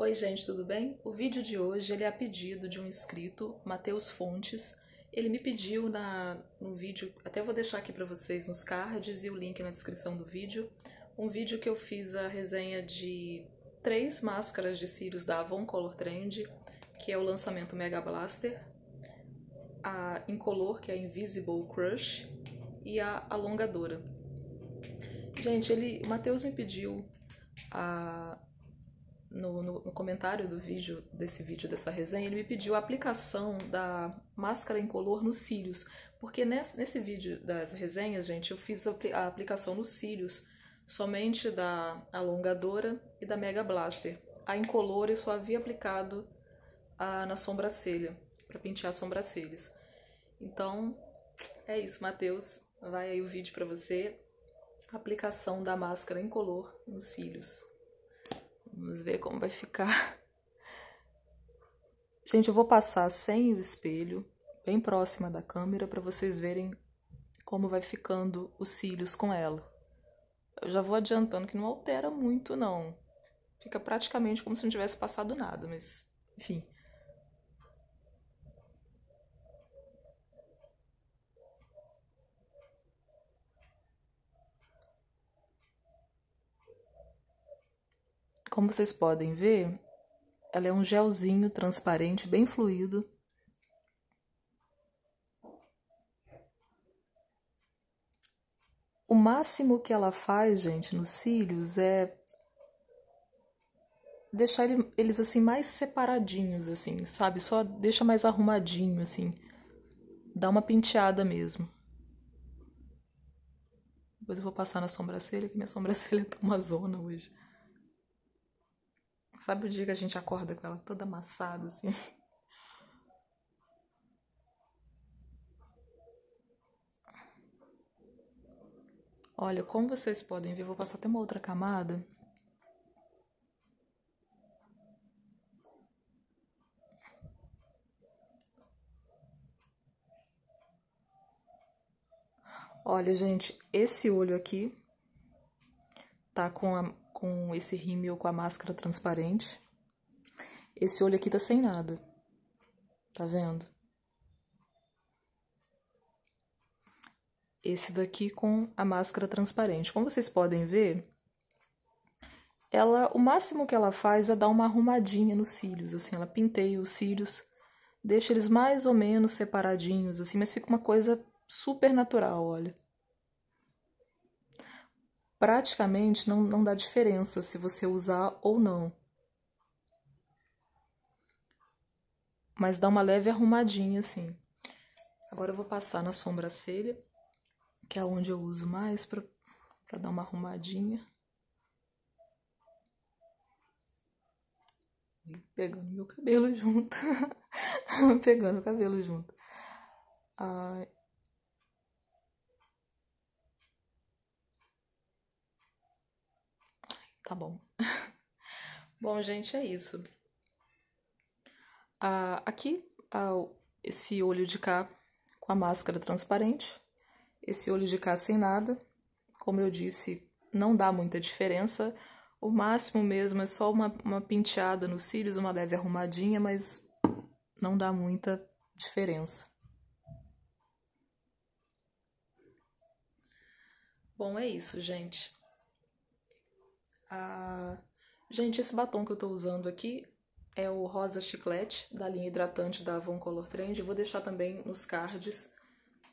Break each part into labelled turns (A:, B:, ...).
A: Oi, gente, tudo bem? O vídeo de hoje ele é a pedido de um inscrito, Matheus Fontes. Ele me pediu na, no vídeo, até vou deixar aqui para vocês nos cards e o link na descrição do vídeo, um vídeo que eu fiz a resenha de três máscaras de cílios da Avon Color Trend, que é o lançamento Mega Blaster, a Incolor, que é a Invisible Crush, e a Alongadora. Gente, ele, o Matheus me pediu a no, no, no, comentário do vídeo, desse vídeo, dessa resenha, ele me pediu a aplicação da máscara incolor nos cílios. Porque nesse, nesse vídeo das resenhas, gente, eu fiz a, a aplicação nos cílios somente da alongadora e da Mega Blaster. A incolor eu só havia aplicado a, na sobrancelha, para pentear sobrancelhas. Então, é isso, Matheus. Vai aí o vídeo para você. Aplicação da máscara incolor nos cílios. Vamos ver como vai ficar. Gente, eu vou passar sem o espelho, bem próxima da câmera, para vocês verem como vai ficando os cílios com ela. Eu já vou adiantando que não altera muito, não. Fica praticamente como se não tivesse passado nada, mas enfim. Como vocês podem ver, ela é um gelzinho transparente, bem fluido. O máximo que ela faz, gente, nos cílios é deixar eles assim mais separadinhos assim, sabe? Só deixa mais arrumadinho assim. Dá uma penteada mesmo. Depois eu vou passar na sobrancelha, que minha sobrancelha tá uma zona hoje. Sabe o dia que a gente acorda com ela toda amassada, assim? Olha, como vocês podem ver, vou passar até uma outra camada. Olha, gente, esse olho aqui tá com a com esse rímel com a máscara transparente. Esse olho aqui tá sem nada. Tá vendo? Esse daqui com a máscara transparente. Como vocês podem ver, ela, o máximo que ela faz é dar uma arrumadinha nos cílios, assim, ela pinteia os cílios, deixa eles mais ou menos separadinhos, assim, mas fica uma coisa super natural, olha praticamente não, não dá diferença se você usar ou não. Mas dá uma leve arrumadinha assim. Agora eu vou passar na sobrancelha, que é onde eu uso mais para dar uma arrumadinha. Pegando meu cabelo junto. Pegando o cabelo junto. Ah, Tá bom. bom, gente, é isso. Ah, aqui, ah, esse olho de cá com a máscara transparente. Esse olho de cá sem nada. Como eu disse, não dá muita diferença. O máximo mesmo é só uma, uma penteada nos cílios, uma leve arrumadinha, mas não dá muita diferença. Bom, é isso, gente. Gente, esse batom que eu tô usando aqui é o Rosa Chiclete, da linha hidratante da Avon Color Trend. Vou deixar também nos cards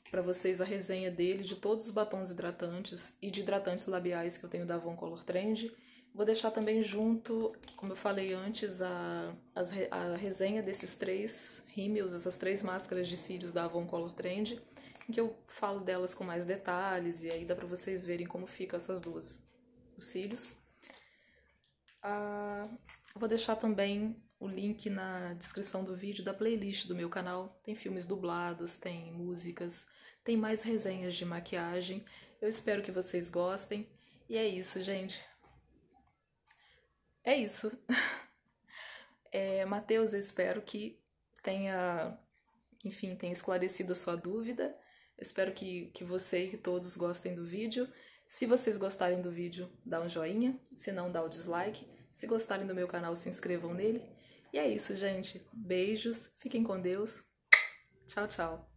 A: para vocês a resenha dele, de todos os batons hidratantes e de hidratantes labiais que eu tenho da Avon Color Trend. Vou deixar também junto, como eu falei antes, a, a, a resenha desses três rímels, essas três máscaras de cílios da Avon Color Trend, em que eu falo delas com mais detalhes e aí dá para vocês verem como ficam essas duas, os cílios. Ah, vou deixar também o link na descrição do vídeo da playlist do meu canal. Tem filmes dublados, tem músicas, tem mais resenhas de maquiagem. Eu espero que vocês gostem. E é isso, gente. É isso. É, Matheus, eu espero que tenha, enfim, tenha esclarecido a sua dúvida. espero que, que você e que todos gostem do vídeo. Se vocês gostarem do vídeo, dá um joinha. Se não, dá o dislike. Se gostarem do meu canal, se inscrevam nele. E é isso, gente. Beijos, fiquem com Deus. Tchau, tchau.